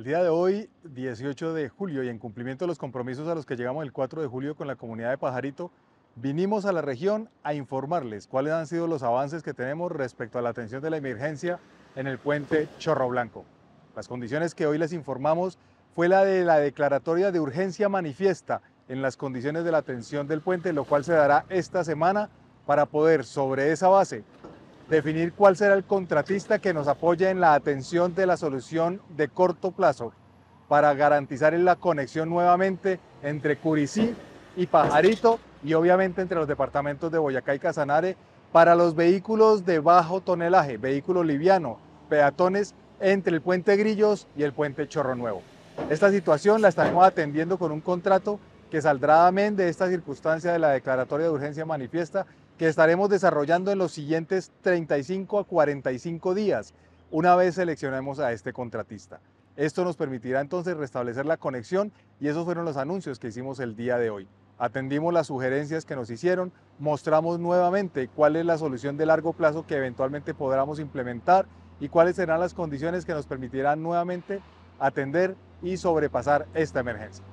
El día de hoy, 18 de julio, y en cumplimiento de los compromisos a los que llegamos el 4 de julio con la comunidad de Pajarito, vinimos a la región a informarles cuáles han sido los avances que tenemos respecto a la atención de la emergencia en el puente Chorro Blanco. Las condiciones que hoy les informamos fue la de la declaratoria de urgencia manifiesta en las condiciones de la atención del puente, lo cual se dará esta semana para poder sobre esa base definir cuál será el contratista que nos apoye en la atención de la solución de corto plazo para garantizar la conexión nuevamente entre Curicí y Pajarito y obviamente entre los departamentos de Boyacá y Casanare para los vehículos de bajo tonelaje, vehículo liviano, peatones entre el puente Grillos y el puente Chorro Nuevo. Esta situación la estamos atendiendo con un contrato que saldrá amén de esta circunstancia de la declaratoria de urgencia manifiesta que estaremos desarrollando en los siguientes 35 a 45 días, una vez seleccionemos a este contratista. Esto nos permitirá entonces restablecer la conexión y esos fueron los anuncios que hicimos el día de hoy. Atendimos las sugerencias que nos hicieron, mostramos nuevamente cuál es la solución de largo plazo que eventualmente podremos implementar y cuáles serán las condiciones que nos permitirán nuevamente atender y sobrepasar esta emergencia.